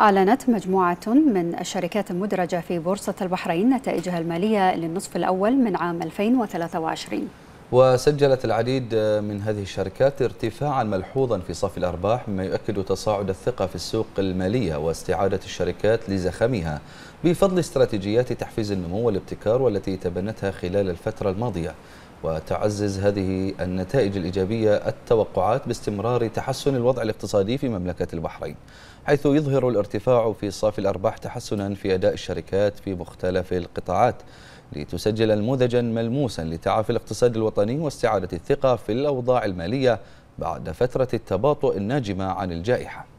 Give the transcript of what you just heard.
أعلنت مجموعة من الشركات المدرجة في بورصة البحرين نتائجها المالية للنصف الأول من عام 2023 وسجلت العديد من هذه الشركات ارتفاعا ملحوظا في صافي الأرباح مما يؤكد تصاعد الثقة في السوق المالية واستعادة الشركات لزخمها بفضل استراتيجيات تحفيز النمو والابتكار والتي تبنتها خلال الفترة الماضية وتعزز هذه النتائج الإيجابية التوقعات باستمرار تحسن الوضع الاقتصادي في مملكة البحرين حيث يظهر الارتفاع في صافي الأرباح تحسنا في أداء الشركات في مختلف القطاعات لتسجل نموذجا ملموسا لتعافي الاقتصاد الوطني الوطني واستعادة الثقة في الأوضاع المالية بعد فترة التباطؤ الناجمة عن الجائحة